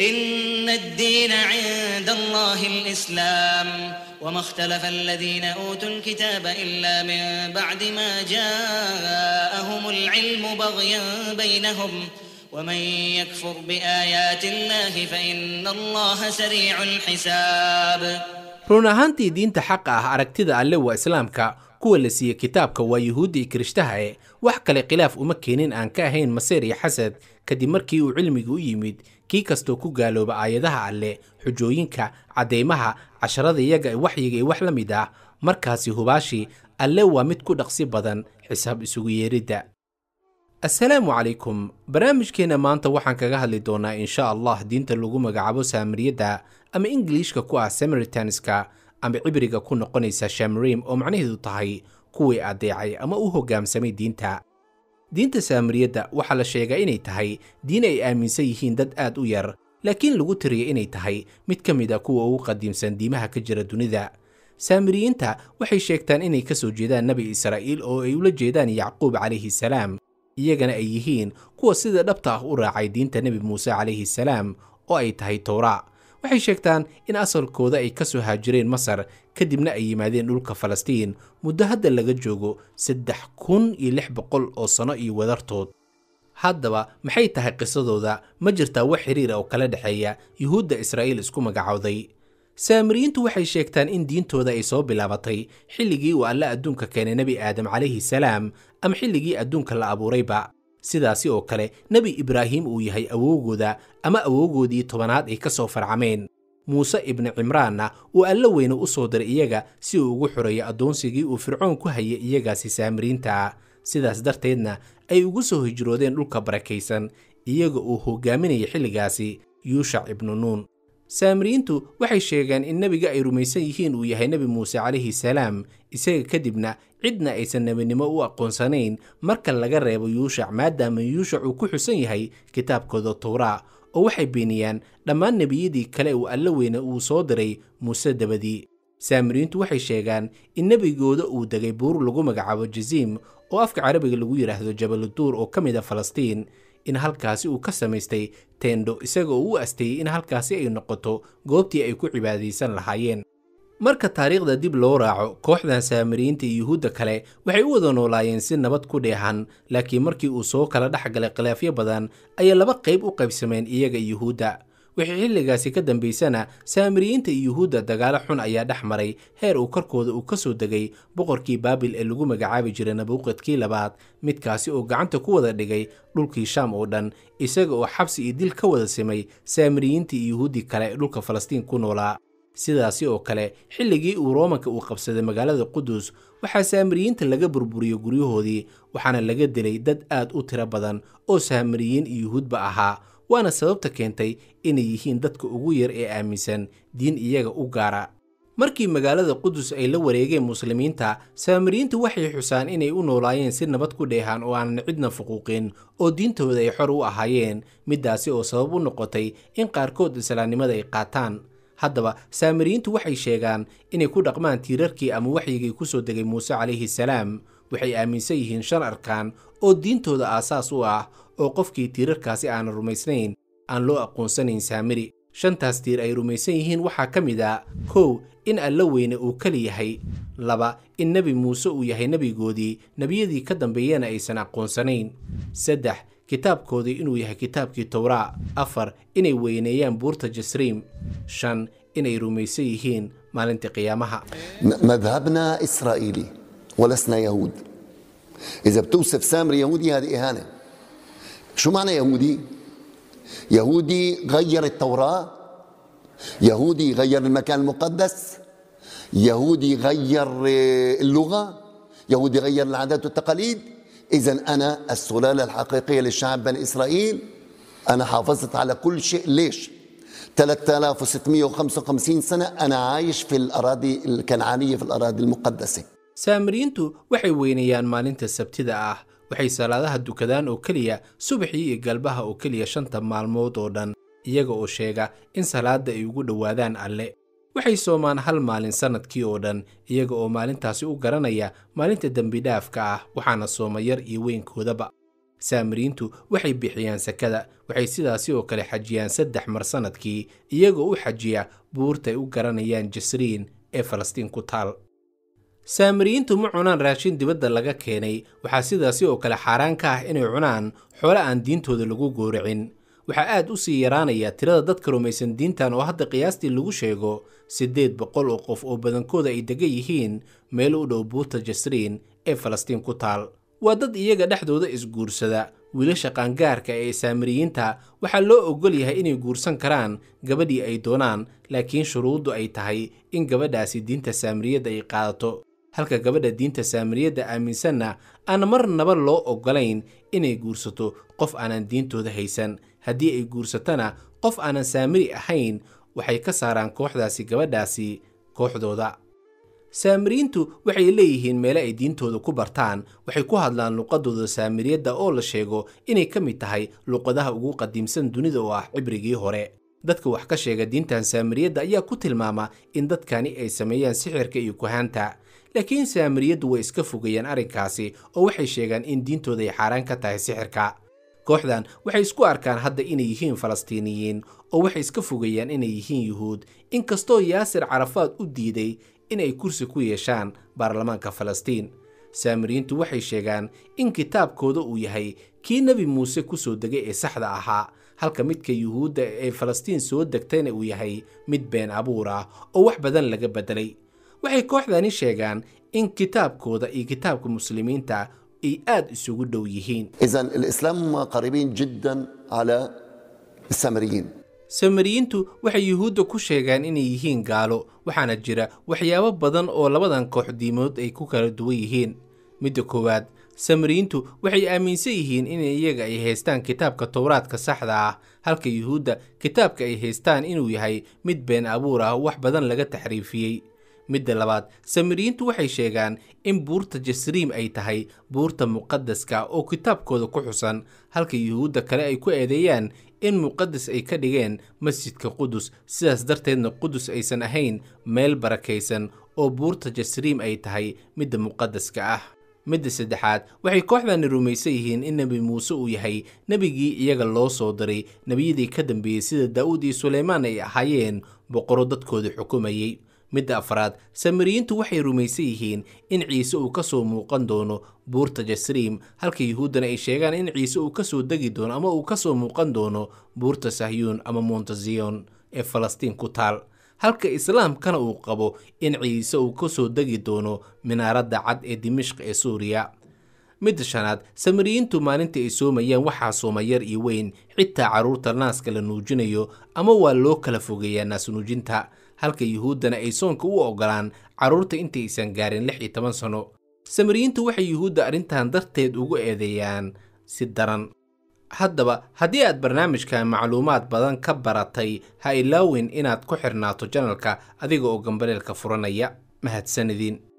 إن الدين عند الله الإسلام وما اختلف الذين أوتوا الكتاب إلا من بعد ما جاءهم العلم بغيا بينهم ومن يكفر بآيات الله فإن الله سريع الحساب run ahaantii diinta xaqa ah aragtida alle waa islaamka kuwa la siiyey kitaabka waa yuhuudda iyo kirishtahae wax kale khilaaf uma keenin aan ka ahayn maseer iyo xasad kadib markii uu cilmigu u yimid kii kastoo ku gaalooba aayadaha alle xujooyinka caddaymaha casharada iyaga ee waxyiga iyo wax la mid ah markaasi hubaashi alle waa mid ku dhaqsi badan xisaab isugu yeeridda assalaamu calaykum barnaamijkeenna maanta waxaan kaga hadli doonaa insha allah diinta lagu magacaabo saamariyadda ama ingiliishka ku ah samaritanska ama cibriga ku noqonaysa shamrim oo macnaheedu tahay kuwii addeecay ama u hoggaamsamay diinta diinta saamariyadda waxaa la sheegaa inay tahay diin ay aaminsan yihiin dad aad u yar laakiin lagu tiriya inay tahay mid ka mid a ah kuwa ugu qadiimsan diimaha ka jira dunida saamiriyiinta waxay sheegtaan inay ka soo jeedaan nebi israa'iil oo ay ula jeedaan yacquub calayhi salaam iyagana ay yihiin kuwa sida dhabta ah u raacay diinta nebi muuse calayhi salaam oo ay tahay towra waxay sheegtaan in asalkooda ay ka soo haajireen masar kadibna ay yimaadeen dhulka falastiin muddo hadda laga joogo saddex kun iyo lix boqol oo sano iyo wadartood haddaba maxay tahay qisadooda ma jirtaa wax xiriira ah oo kala dhexeeya yuhuudda israa'iil isku magacowday saamiriyiintu waxay sheegtaan in diintooda ay soo bilaabatay xilligii uu alle adduunka keenay nebi aadam calayhi salaam ama xilligii adduunka la abuurayba sidaasi oo kale nebi ibraahim uu yahay awowgooda ama awowgoodii tobanaad ay ka soo farcameen muuse ibnu cimraanna uu alla weyne u soo diray iyaga si uu ugu xoreeyo addoonsigii uu fircoon ku hayay iyagaasi saamiriinta sidaas darteedna ay ugu soo hijroodeen dhulka barakaysan iyaga uu hoggaaminayay xilligaasi yuushac ibnu nuun saamiriyiintu waxay sheegeen in nebiga ay rumaysan yihiin uu yahay nebi muuse calayhi salaam isaga kadibna cidna aysan nebinimo u aqoonsanayn marka laga reebo yuushac maadaama yuushac uu ku xusan yahay kitaabkooda towraa oo waxay beeniyaan dhammaan nebiyadii kale uu alla weyne uu soo diray muuse dabadii saamiriyiintu waxay sheegaan in nebigooda uu degay buur lagu magacaabo jaziim oo afka carabiga lagu yidhaahdo jabaluduur oo ka mid a ah falastiin in halkaasi uu ka samaystay teendho isagoo u asteeyey in halkaasi ay noqoto goobtii ay ku cibaadaysan lahaayeen marka taariikhda dib loo raaco kooxdan saamariyiinta iyo yuhuudda kale waxay u wada noolaayeen si nabad ku dheehan laakiin markii uu soo kala dhex galay khilaafyo badan ayay laba qayb u qaybsameen iyaga yuhuudda wixii xilligaasi ka dambaysana saamiriyiinta iyo yuhuudda dagaalo xun ayaa dhex maray heer uu karkooda uu ka soo degay boqorkii baabil ee lagu magacaabi jiray nabuuqadkii labaad midkaasi oo gacanta ku wada dhigay dhulkii shaam oo dhan isaga oo xabsi iyo dil ka wada simay saamiriyiintii iyo yuhuuddii kale ee dhulka falastiin ku noolaa sidaasi oo kale xilligii uu roomanka uu qabsaday magaalada qudus waxaa saamiriyiinta laga burburiyey guryahoodii waxaana laga dilay dad aad u tiro badan oo saamiriyiin iyo yuhuudba ahaa waana sababta keentay inay yihiin dadka ugu yar ee aaminsan diin iyaga u gaara markii magaalada qudus ay la wareegeen muslimiinta saamariyiintu waxay xusaan inay u noolaayeen si nabad ku dheehaan oo aanan cidna fuquuqin oo diintooda ay xor u ahaayeen middaasi oo sabab u noqotay in qaarkood islaamnimada ay qaataan haddaba saamariyiintu waxay sheegaan inay ku dhaqmaan tiirarkii ama waxyigii ku soo degay muuse calayhi salaam waxay aaminsan yihiin shan arkaan oo diintooda aasaas u ah oo qofkii tiirarkaasi aana rumaysnayn aan loo aqoonsanayn saamiri shantaas tiir ay rumaysan yihiin waxaa ka mid a ah, kow in alla weyne uu keli yahay laba in nebi muuse uu yahay nebigoodii nebiyadii ka dambeeyana aysan aqoonsanayn saddex kitaabkoodii inuu yahay kitaabkii towraa afar inay weyneeyaan buurta jasriim shan inay rumaysan yihiin maalintii qiyaamaha madhabna israa'iili ولسنا يهود إذا بتوصف سامر يهودي هذه إهانة شو معنى يهودي؟ يهودي غير التوراة يهودي غير المكان المقدس يهودي غير اللغة يهودي غير العادات والتقاليد إذا أنا السلالة الحقيقية للشعب بني إسرائيل أنا حافظت على كل شيء ليش؟ 3655 سنة أنا عايش في الأراضي الكنعانية في الأراضي المقدسة saamiriyiintu waxay weynayaan maalinta sabtida ah waxay salaadaha dukadaan oo keliya subaxii iyo galbaha oo keliya shanta maalmood oo dhan iyaga oo sheega in salaadda ay ugu dhowaadaan alle waxay soomaan hal maalin sannadkii oo dhan iyaga oo maalintaasi u garanaya maalinta dembidhaafka ah waxaana sooma yar iyo weynkoodaba saamiriyiintu waxay bixiyaan sakada waxay sidaasi oo kale xajiyaan saddex mar sannadkii iyagoo u xajiya buurtay u garanayaan jasriin ee falastiin ku taal saamariyiintu ma cunaan raashin dibadda laga keenay waxaa sidaasi oo kale xaaraan ka ah inay cunaan xoole aan diintooda lagu gooricin waxaa aad u sii yaraanaya tirada dadka rumaysan diintan oo hadda qiyaastii lagu sheego siddeed boqol oo qof oo badankooda ay degan yihiin meel u dhow buurta jasriin ee falastiin ku taal waa dad iyaga dhexdooda isguursada wiilasha qaangaarka ee saamariyiinta waxaa loo ogol yahay inay guursan karaan gabadhii ay doonaan laakiin shuruuddu ay tahay in gabadhaasi diinta saamiriyadda ay qaadato halka gabadha diinta saamariyadda aaminsanna aan marnaba loo ogolayn inay guursato qof aanan diintooda haysan haddii ay guursatana qof aanan saamiri ahayn waxay ka saaraan kooxdaasi gabadhaasi kooxdooda saamiriyiintu waxay leeyihiin meele ay diintooda ku bartaan waxay ku hadlaan luqadooda saamiriyadda oo la sheego inay ka mid tahay luqadaha ugu qadiimsan dunida oo ah cibrigii hore dadka wax ka sheega diintan saamiriyadda ayaa ku tilmaama in dadkani ay sameeyaan sixirka iyo kuhaanta laakiin saamariyaddu way iska fogayeen arrinkaasi oo waxay sheegaan in diintooda ay xaaraan ka tahay sixirka kooxdan waxay isku arkaan hadda inay yihiin falastiiniyiin oo waxay iska fogayaan inay yihiin yuhuud inkastoo yaasir carafaad u diiday in ay kursi ku yeeshaan baarlamaanka falastiin saamariyiintu waxay sheegaan in kitaabkooda uu yahay kii nebi muuse ku soo degay ee saxda ahaa halka midka yuhuudda ee falastiin soo degtayna uu yahay mid been abuur ah oo wax badan laga bedelay waxay kooxdani sheegaan in kitaabkooda iyo kitaabka muslimiinta ay aad isugu dhow yihiin samariyiintu waxay yuhuudda ku sheegaan inay yihiin gaalo waxaana jira waxyaabo badan oo labadan kooxdiimood ay ku kala duwan yihiin midda koowaad samariyiintu waxay aaminsan yihiin in iyaga ay haystaan kitaabka towraadka saxda ah halka yuhuudda kitaabka ay haystaan inuu yahay mid been abuur ah wax badan laga taxriifiyey midda labaad samiriyiintu waxay sheegaan in buurta jasriim ay tahay buurta muqadaska oo kitaabkooda ku xusan halka yuhuudda kale ay ku eedeeyaan in muqadas ay ka dhigeen masjidka qudus sidaas darteedna qudus aysan ahayn meel barakaysan oo buurta jasriim ay tahay midda muqadaska ah midda saddexaad waxay kooxdani rumaysan yihiin in nebi muuse uu yahay nebigii iyaga loo soo diray nebiyadii ka dambeeyey sida daa'uud iyo suleymaan ay ahaayeen boqorro dadkooda xukumayey midda afraad samariyiintu waxay rumaysan yihiin in ciise uu ka soo muuqan doono buurta jasriim halka yuhuuddana ay sheegaan in ciise uu ka soo degi doono ama uu ka soo muuqan doono buurta sahyuun ama montaziyon ee falastiin ku taal halka islaamkana uu qabo in ciise uu ka soo degi doono minaaradda cad ee dimishq ee suuriya midda shanaad samariyiintu maalinta ay soomayaan waxaa sooma yar iyo weyn xitaa carruurta naaska la nuujinayo ama waa loo kala fogeeyaa naasnuujinta halka yuhuuddana ay soonka u oggolaan carruurta intaysan gaarin lix iyo toban sano samariyiintu waxay yuhuudda arrintan darteed ugu eedeeyaan si daran haddaba haddii aad barnaamijkan macluumaad badan ka baratay ha ilaawin inaad ku xirnaato janalka adiga oo gambaleelka furanaya mahadsanidiin